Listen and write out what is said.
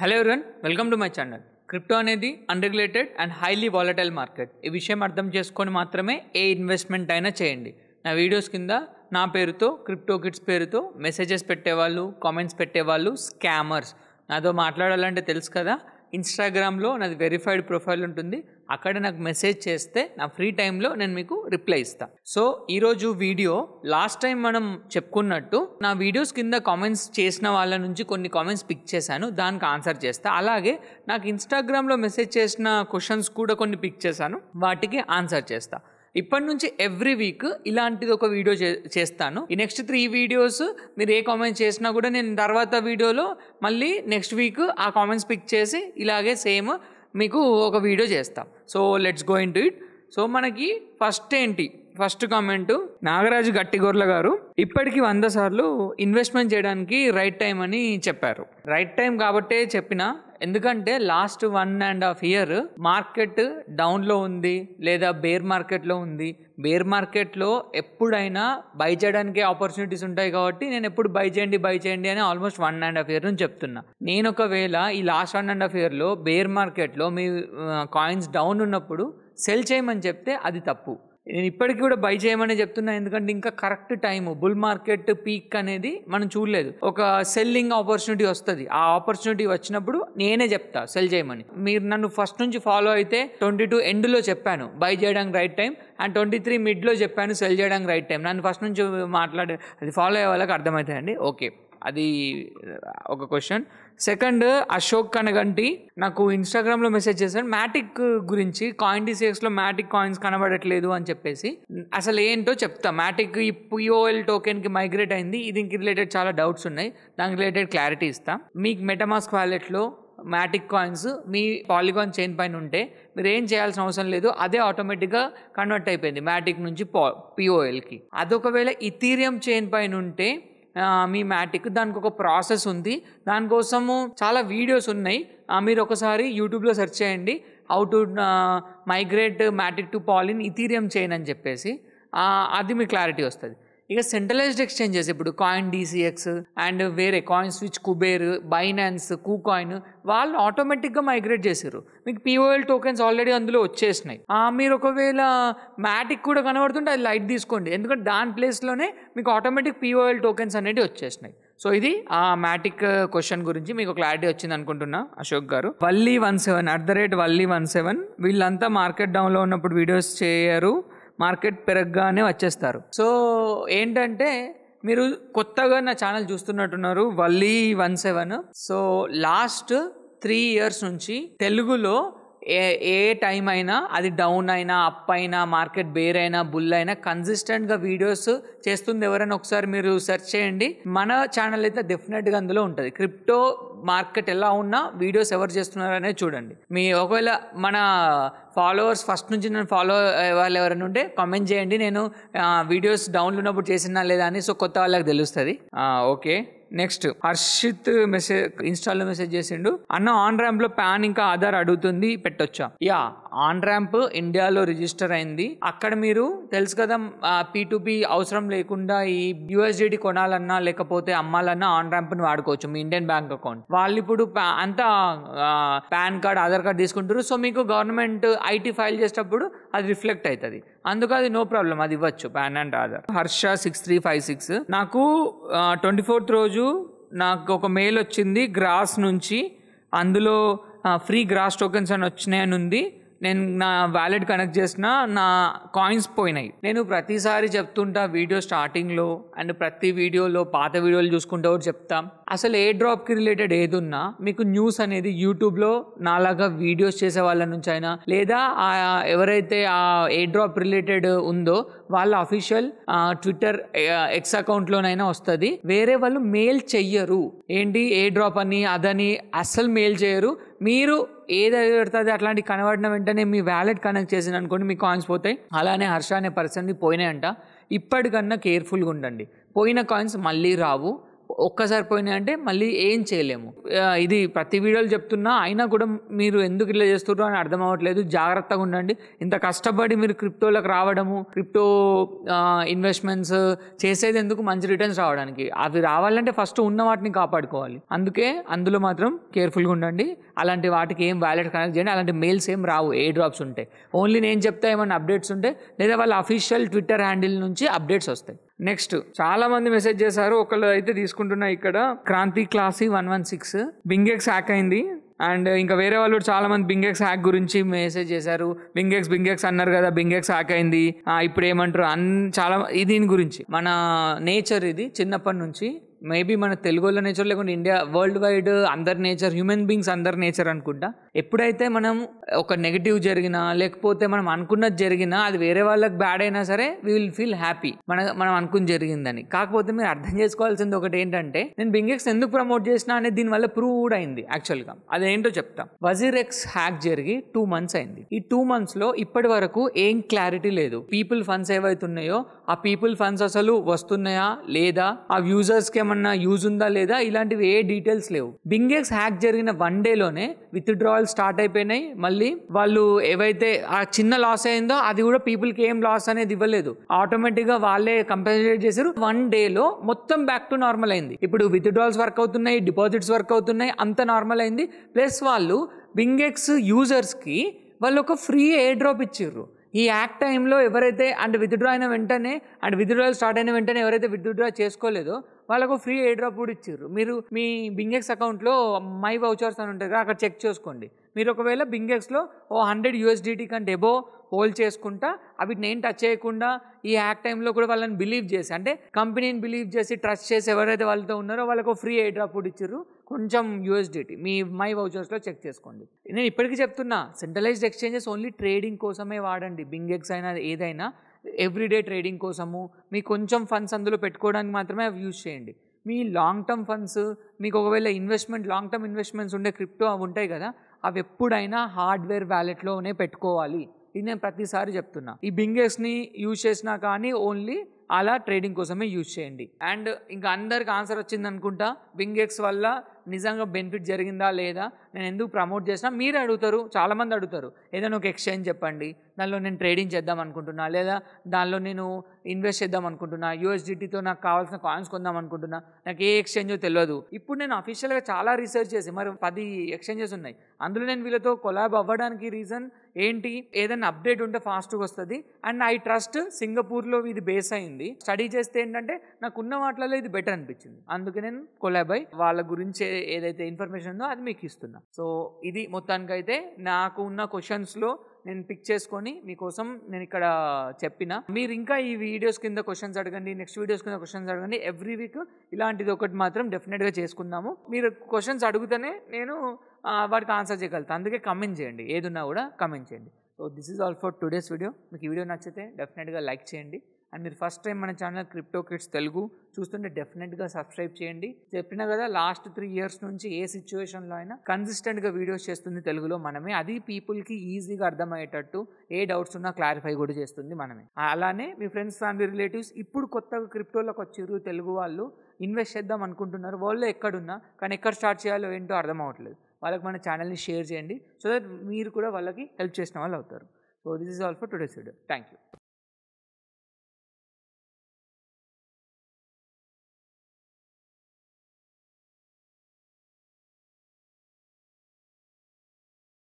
hello everyone welcome to my channel crypto అనేది unregulated and highly volatile market ఈ విషయం అర్థం చేసుకొని మాత్రమే ఏ ఇన్వెస్ట్మెంట్ అయినా చేయండి నా వీడియోస్ కింద నా పేరుతో క్రిప్టో కిడ్స్ పేరుతో మెసేజెస్ పెట్టేవాళ్ళు కామెంట్స్ పెట్టేవాళ్ళు స్కామర్స్ నాతో మాట్లాడాలంటే తెలుసు కదా ఇన్స్టాగ్రామ్లో నాది వెరిఫైడ్ ప్రొఫైల్ ఉంటుంది అక్కడ నాకు మెసేజ్ చేస్తే నా ఫ్రీ టైంలో నేను మీకు రిప్లై ఇస్తాను సో ఈరోజు వీడియో లాస్ట్ టైం మనం చెప్పుకున్నట్టు నా వీడియోస్ కింద కామెంట్స్ చేసిన వాళ్ళ నుంచి కొన్ని కామెంట్స్ పిక్ చేశాను దానికి ఆన్సర్ చేస్తా అలాగే నాకు ఇన్స్టాగ్రామ్లో మెసేజ్ చేసిన క్వశ్చన్స్ కూడా కొన్ని పిక్ చేశాను వాటికి ఆన్సర్ చేస్తాను ఇప్పటి నుంచి ఎవ్రీ వీక్ ఇలాంటిది ఒక వీడియో చేస్తాను ఈ నెక్స్ట్ త్రీ వీడియోస్ మీరు ఏ కామెంట్స్ చేసినా కూడా నేను తర్వాత వీడియోలో మళ్ళీ నెక్స్ట్ వీక్ ఆ కామెంట్స్ పిక్ చేసి ఇలాగే సేమ్ మీకు ఒక వీడియో చేస్తాం so let's go into it so మనకి ఫస్ట్ ఏంటి ఫస్ట్ కామెంట్ నాగరాజు గట్టిగొర్ల గారు ఇప్పటికి వంద సార్లు ఇన్వెస్ట్మెంట్ చేయడానికి రైట్ టైం అని చెప్పారు రైట్ టైం కాబట్టే చెప్పిన ఎందుకంటే last one and half year market డౌన్లో ఉంది లేదా బేర్ మార్కెట్లో ఉంది బేర్ మార్కెట్లో ఎప్పుడైనా బై చేయడానికి ఆపర్చునిటీస్ ఉంటాయి కాబట్టి నేను ఎప్పుడు బై చేయండి బై చేయండి అని almost one and half year నుంచి చెప్తున్నా నేను ఒకవేళ ఈ లాస్ట్ వన్ అండ్ హాఫ్ ఇయర్లో బేర్ మార్కెట్లో మీ కాయిన్స్ డౌన్ ఉన్నప్పుడు సెల్ చేయమని చెప్తే అది తప్పు నేను ఇప్పటికీ కూడా బై చేయమని చెప్తున్నా ఎందుకంటే ఇంకా correct time bull market peak అనేది మనం చూడలేదు ఒక సెల్లింగ్ ఆపర్చునిటీ వస్తుంది ఆ ఆపర్చునిటీ వచ్చినప్పుడు నేనే చెప్తా సెల్ చేయమని మీరు నన్ను ఫస్ట్ నుంచి ఫాలో అయితే ట్వంటీ టూ ఎండ్లో చెప్పాను బై చేయడానికి right time and twenty three మిడ్లో చెప్పాను సెల్ చేయడానికి రైట్ టైం నన్ను ఫస్ట్ నుంచి మాట్లాడే అది ఫాలో అయ్యే వాళ్ళకి అర్థమవుతాయండి ఓకే అది ఒక క్వశ్చన్ సెకండ్ అశోక్ కనగంటి నాకు ఇన్స్టాగ్రామ్లో మెసేజ్ చేశాను మ్యాటిక్ గురించి కాయిన్ డిసేక్స్లో మ్యాటిక్ కాయిన్స్ కనబడట్లేదు అని చెప్పేసి అసలు ఏంటో చెప్తా మ్యాటిక్ ఈ పిఓఎల్ టోకెన్కి మైగ్రేట్ అయింది దీనికి రిలేటెడ్ చాలా డౌట్స్ ఉన్నాయి దానికి రిలేటెడ్ క్లారిటీ ఇస్తా మీకు మెటమాస్క్ వ్యాలెట్లో మ్యాటిక్ కాయిన్స్ మీ పాలిగాన్ చైన్ పైన ఉంటే మీరు ఏం చేయాల్సిన అవసరం లేదు అదే ఆటోమేటిక్గా కన్వర్ట్ అయిపోయింది మ్యాటిక్ నుంచి పా పిఓఎల్కి అదొకవేళ ఇథీరియం చైన్ పైన ఉంటే మీ మ్యాటిక్ దానికి ఒక ప్రాసెస్ ఉంది దానికోసము చాలా వీడియోస్ ఉన్నాయి మీరు ఒకసారి యూట్యూబ్లో సెర్చ్ చేయండి how to migrate Matic to POL in Ethereum chain అని చెప్పేసి అది మీకు క్లారిటీ వస్తుంది ఇక సెంట్రలైజ్డ్ ఎక్స్చేంజెస్ ఇప్పుడు కాయిన్ డీసీఎక్స్ అండ్ వేరే coins which Kuber Binance KuCoin వాళ్ళు ఆటోమేటిక్గా మైగ్రేట్ చేశారు మీకు పీఓఎల్ టోకెన్స్ ఆల్రెడీ అందులో వచ్చేసినాయి మీరు ఒకవేళ మ్యాటిక్ కూడా కనబడుతుంటే అది లైట్ తీసుకోండి ఎందుకంటే దాని ప్లేస్లోనే మీకు ఆటోమేటిక్ పీఓఎల్ టోకెన్స్ అనేవి వచ్చేసినాయి సో ఇది ఆ మ్యాటిక్ క్వశ్చన్ గురించి మీకు క్లారిటీ వచ్చింది అనుకుంటున్నా Ashok garu Valli one seven at the rate Valli one seven వీళ్ళంతా మార్కెట్ డౌన్లో ఉన్నప్పుడు వీడియోస్ చేయరు మార్కెట్ పెరగగానే వచ్చేస్తారు సో ఏంటంటే మీరు కొత్తగా నా ఛానల్ చూస్తున్నట్టున్నారు Valli one seven so last three years నుంచి తెలుగులో ఏ ఏ టైం అయినా అది డౌన్ అయినా అప్ అయినా మార్కెట్ బేర్ అయినా బుల్ అయినా కన్సిస్టెంట్గా వీడియోస్ చేస్తుంది ఎవరైనా ఒకసారి మీరు సెర్చ్ చేయండి మన ఛానల్ అయితే డెఫినెట్గా అందులో ఉంటుంది క్రిప్టో మార్కెట్ ఎలా ఉన్నా వీడియోస్ ఎవరు చేస్తున్నారనే చూడండి మీ ఒకవేళ మన ఫాలోవర్స్ ఫస్ట్ నుంచి నేను ఫాలో వాళ్ళు ఎవరైనా ఉంటే కామెంట్ చేయండి నేను వీడియోస్ డౌన్లో ఉన్నప్పుడు చేసినా లేదా అని సో కొత్త వాళ్ళకి తెలుస్తుంది ఓకే నెక్స్ట్ హర్షిత్ మెసేజ్ ఇన్స్టాల్లో మెసేజ్ చేసిండు అన్న ఆన్ ర్యాంప్ లో ప్యాన్ ఇంకా ఆధార్ అడుగుతుంది పెట్టొచ్చా యా ఆన్ ర్యాంప్ ఇండియాలో రిజిస్టర్ అయింది అక్కడ మీరు తెలుసు కదా పీ అవసరం లేకుండా ఈ యూఎస్డిటీ కొనాలన్నా లేకపోతే అమ్మాలన్నా ఆన్ ర్యాంప్ ని వాడుకోవచ్చు మీ ఇండియన్ బ్యాంక్ అకౌంట్ వాళ్ళు ఇప్పుడు అంతా పాన్ కార్డ్ ఆధార్ కార్డ్ తీసుకుంటారు సో మీకు గవర్నమెంట్ ఐటీ ఫైల్ చేసేటప్పుడు అది రిఫ్లెక్ట్ అవుతుంది అందుకు అది నో ప్రాబ్లం అది ఇవ్వచ్చు PAN and Aadhaar Harsha six three five six నాకు ట్వంటీ ఫోర్త్ రోజు నాకు ఒక మెయిల్ వచ్చింది గ్రాస్ నుంచి అందులో ఫ్రీ గ్రాస్ టోకెన్స్ అని వచ్చినాయని ఉంది నేను నా వ్యాలెట్ కనెక్ట్ చేసిన నా కాయిన్స్ పోయినాయి నేను ప్రతిసారి చెప్తుంటా వీడియో స్టార్టింగ్లో అండ్ ప్రతి వీడియోలో పాత వీడియోలు చూసుకుంటే కూడా చెప్తాం అసలు ఏ డ్రాప్కి రిలేటెడ్ ఏదున్నా మీకు న్యూస్ అనేది యూట్యూబ్లో నాలాగా వీడియోస్ చేసే వాళ్ళ నుంచి అయినా లేదా ఎవరైతే ఆ ఏ డ్రాప్ రిలేటెడ్ ఉందో వాళ్ళ అఫీషియల్ ట్విట్టర్ ఎక్స్ అకౌంట్లోనైనా వస్తుంది వేరే వాళ్ళు మెయిల్ చెయ్యరు ఏంటి ఏ డ్రాప్ అని అదని అస్సలు మెయిల్ చేయరు మీరు ఏదైతే పెడుతుంది అట్లాంటి కనబడిన వెంటనే మీ వ్యాలెట్ కనెక్ట్ చేసింది అనుకోండి మీ కాయిన్స్ పోతాయి అలానే హర్ష అనే పర్సన్ని పోయినాయంట ఇప్పటికన్నా కేర్ఫుల్గా ఉండండి పోయిన కాయిన్స్ మళ్ళీ రావు ఒక్కసారి పోయినాయి అంటే మళ్ళీ ఏం చేయలేము ఇది ప్రతి వీడియోలు చెప్తున్నా అయినా కూడా మీరు ఎందుకు ఇట్లా చేస్తున్నారు అని అర్థం అవ్వట్లేదు జాగ్రత్తగా ఉండండి ఇంత కష్టపడి మీరు క్రిప్టోలకు రావడము క్రిప్టో ఇన్వెస్ట్మెంట్స్ చేసేది ఎందుకు మంచి రిటర్న్స్ రావడానికి అవి రావాలంటే ఫస్ట్ ఉన్న వాటిని కాపాడుకోవాలి అందుకే అందులో మాత్రం కేర్ఫుల్గా ఉండండి అలాంటి వాటికి ఏం వ్యాలెట్ కనెక్ట్ చేయండి అలాంటి మెయిల్స్ ఏం రావు ఏ డ్రాప్స్ ఉంటాయి ఓన్లీ నేను చెప్తా ఏమైనా అప్డేట్స్ ఉంటే లేదా వాళ్ళ అఫీషియల్ ట్విట్టర్ హ్యాండిల్ నుంచి అప్డేట్స్ వస్తాయి నెక్స్ట్ చాలా మంది మెసేజ్ చేశారు ఒకళ్ళు అయితే తీసుకుంటున్నా ఇక్కడ Kranthi classy one one six BingX hack అయింది అండ్ ఇంకా వేరే వాళ్ళు చాలా మంది బింగెక్స్ హ్యాక్ గురించి మెసేజ్ చేశారు బింగెక్స్ బింగెక్స్ అన్నారు కదా బింగెక్స్ హ్యాక్ అయింది ఇప్పుడు ఏమంటారు అన్ చాలా దీని గురించి మన నేచర్ ఇది చిన్నప్పటి నుంచి మేబీ మన తెలుగులో నేచర్ లేకుండా ఇండియా వరల్డ్ వైడ్ అందర్ నేచర్ హ్యూమన్ బీయింగ్స్ అందర్ నేచర్ అనుకుంటా ఎప్పుడైతే మనం ఒక నెగిటివ్ జరిగినా లేకపోతే మనం అనుకున్నది జరిగినా అది వేరే వాళ్ళకి బ్యాడ్ అయినా సరే వీ విల్ ఫీల్ హ్యాపీ మన మనం అనుకుని జరిగిందని కాకపోతే మీరు అర్థం చేసుకోవాల్సింది ఒకటి ఏంటంటే నేను బింగెక్స్ ఎందుకు ప్రమోట్ చేసినా అనేది దీనివల్ల ప్రూవ్డ్ అయింది యాక్చువల్గా అదేంటో చెప్తాం వజీర్ ఎక్స్ హ్యాక్ జరిగి టూ మంత్స్ అయింది ఈ టూ మంత్స్లో ఇప్పటి వరకు ఏం క్లారిటీ లేదు పీపుల్ ఫండ్స్ ఏవైతున్నాయో ఆ పీపుల్ ఫండ్స్ అసలు వస్తున్నాయా లేదా ఆ యూజర్స్కి ఏమన్నా యూజ్ ఉందా లేదా ఇలాంటివి ఏ డీటెయిల్స్ లేవు బింగెక్స్ హ్యాక్ జరిగిన వన్ డేలోనే డ్రా సందర్భాలు స్టార్ట్ అయిపోయినాయి మళ్ళీ వాళ్ళు ఏవైతే ఆ చిన్న లాస్ అయిందో అది కూడా పీపుల్కి ఏం లాస్ అనేది ఇవ్వలేదు ఆటోమేటిక్గా వాళ్ళే కంపెన్సేట్ చేశారు వన్ డేలో మొత్తం బ్యాక్ టు నార్మల్ అయింది ఇప్పుడు విత్డ్రాల్స్ వర్క్ అవుతున్నాయి డిపాజిట్స్ వర్క్ అవుతున్నాయి అంత నార్మల్ అయింది ప్లస్ వాళ్ళు బింగెక్స్ యూజర్స్కి వాళ్ళు ఒక ఫ్రీ ఎయిర్ డ్రాప్ ఇచ్చారు ఈ యాక్ట్ టైంలో ఎవరైతే అండ్ విత్డ్రా అయిన వెంటనే అండ్ విత్డ్రా స్టార్ట్ అయిన వెంటనే ఎవరైతే విత్డ్రా చేసుకోలేదో వాళ్ళకు ఫ్రీ ఎయిర్ డ్రాప్ కూడా ఇచ్చారు మీరు మీ బింగెక్స్ అకౌంట్లో మై వౌచర్స్ అని ఉంటుంది అక్కడ చెక్ చేసుకోండి మీరు ఒకవేళ బింగెక్స్లో ఓ హండ్రెడ్ యూఎస్డిటీ కంటే ఎబో హోల్డ్ చేసుకుంటా అవి నేను టచ్ చేయకుండా ఈ యాక్ టైంలో కూడా వాళ్ళని బిలీవ్ చేసి అంటే కంపెనీని బిలీవ్ చేసి ట్రస్ట్ చేసి ఎవరైతే వాళ్ళతో ఉన్నారో వాళ్ళకు ఫ్రీ ఎయిర్ డ్రాప్ కూడా ఇచ్చారు కొంచెం యూఎస్డిటీ మీ మై వౌచర్స్లో చెక్ చేసుకోండి నేను ఇప్పటికీ చెప్తున్నా సెంట్రలైజ్డ్ ఎక్స్చేంజెస్ ఓన్లీ ట్రేడింగ్ కోసమే వాడండి బింగెక్స్ అయినా ఏదైనా ఎవ్రీడే ట్రేడింగ్ కోసము మీ కొంచెం ఫండ్స్ అందులో పెట్టుకోవడానికి మాత్రమే అవి యూజ్ చేయండి మీ లాంగ్ టర్మ్ ఫండ్స్ మీకు ఒకవేళ ఇన్వెస్ట్మెంట్ లాంగ్ టర్మ్ ఇన్వెస్ట్మెంట్స్ ఉండే క్రిప్టో అవి ఉంటాయి కదా అవి ఎప్పుడైనా హార్డ్వేర్ వ్యాలెట్లోనే పెట్టుకోవాలి ఇది నేను ప్రతిసారి చెప్తున్నా ఈ బింగెస్ని యూజ్ చేసినా కానీ ఓన్లీ అలా ట్రేడింగ్ కోసమే యూజ్ చేయండి అండ్ ఇంకా అందరికి ఆన్సర్ వచ్చింది అనుకుంటా బింగెక్స్ వల్ల నిజంగా బెనిఫిట్ జరిగిందా లేదా నేను ఎందుకు ప్రమోట్ చేసినా మీరు అడుగుతారు చాలామంది అడుగుతారు ఏదైనా ఒక ఎక్స్చేంజ్ చెప్పండి దానిలో నేను ట్రేడింగ్ చేద్దాం అనుకుంటున్నా లేదా దానిలో నేను ఇన్వెస్ట్ చేద్దాం అనుకుంటున్నా యూఎస్డిటీతో నాకు కావాల్సిన కాయిన్స్ కొందాం అనుకుంటున్నా నాకు ఏ ఎక్స్చేంజో తెలియదు ఇప్పుడు నేను అఫీషియల్గా చాలా రీసెర్చ్ చేసి మరి పది ఎక్స్చేంజెస్ ఉన్నాయి అందులో నేను వీళ్ళతో కొలాబ్ అవ్వడానికి రీజన్ ఏంటి ఏదైనా అప్డేట్ ఉంటే ఫాస్ట్గా వస్తుంది అండ్ ఐ ట్రస్ట్ సింగపూర్లో ఇది బేస్ అయింది స్టడీ చేస్తే ఏంటంటే నాకు ఉన్న వాటిలలో ఇది బెటర్ అనిపించింది అందుకే నేను కొలాబై వాళ్ళ గురించి ఏదైతే ఇన్ఫర్మేషన్ ఉందో అది మీకు ఇస్తున్నా సో ఇది మొత్తానికైతే నాకు ఉన్న క్వశ్చన్స్లో నేను పిక్ చేసుకొని మీకోసం నేను ఇక్కడ చెప్పిన మీరు ఇంకా ఈ వీడియోస్ కింద క్వశ్చన్స్ అడగండి నెక్స్ట్ వీడియోస్ కింద క్వశ్చన్స్ అడగండి ఎవ్రీ వీక్ ఇలాంటిది ఒకటి మాత్రం డెఫినెట్గా చేసుకుందాము మీరు క్వశ్చన్స్ అడిగితేనే నేను వాటికి ఆన్సర్ చేయగలుగుతాను అందుకే కమెంట్ చేయండి ఏదున్నా కూడా కమెంట్ చేయండి so this is all for today's video మీకు ఈ వీడియో నచ్చితే డెఫినెట్గా లైక్ చేయండి అండ్ మీరు ఫస్ట్ టైం మన ఛానల్ క్రిప్టో కిడ్స్ తెలుగు చూస్తుంటే డెఫినెట్గా సబ్స్క్రైబ్ చేయండి చెప్పిన కదా లాస్ట్ త్రీ ఇయర్స్ నుంచి ఏ సిచ్యువేషన్లో అయినా కన్సిస్టెంట్గా వీడియోస్ చేస్తుంది తెలుగులో మనమే అది పీపుల్కి ఈజీగా అర్థమయ్యేటట్టు ఏ డౌట్స్ ఉన్నా క్లారిఫై కూడా చేస్తుంది మనమే అలానే మీ ఫ్రెండ్స్ ఫ్యామిలీ రిలేటివ్స్ ఇప్పుడు కొత్తగా క్రిప్టోలోకి వచ్చారు తెలుగు వాళ్ళు ఇన్వెస్ట్ చేద్దాం అనుకుంటున్నారు వాళ్ళు ఎక్కడున్నా కానీ ఎక్కడ స్టార్ట్ చేయాలో ఏంటో అర్థం అవ్వట్లేదు వాళ్ళకి మన ఛానల్ని షేర్ చేయండి సో దట్ మీరు కూడా వాళ్ళకి హెల్ప్ చేసిన వాళ్ళు అవుతారు so this is all for today's video thank you